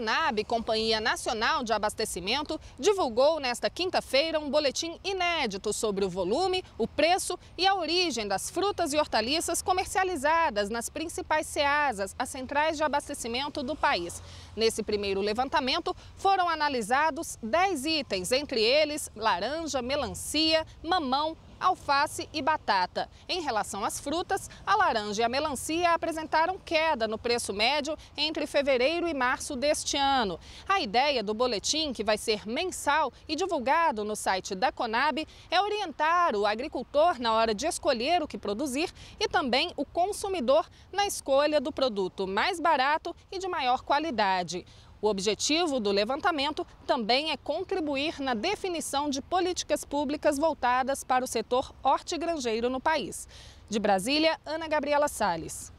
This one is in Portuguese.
Conab, Companhia Nacional de Abastecimento, divulgou nesta quinta-feira um boletim inédito sobre o volume, o preço e a origem das frutas e hortaliças comercializadas nas principais ceasas, as centrais de abastecimento do país. Nesse primeiro levantamento, foram analisados 10 itens, entre eles laranja, melancia, mamão, alface e batata. Em relação às frutas, a laranja e a melancia apresentaram queda no preço médio entre fevereiro e março deste ano. A ideia do boletim, que vai ser mensal e divulgado no site da Conab, é orientar o agricultor na hora de escolher o que produzir e também o consumidor na escolha do produto mais barato e de maior qualidade. O objetivo do levantamento também é contribuir na definição de políticas públicas voltadas para o setor hortigranjeiro no país. De Brasília, Ana Gabriela Salles.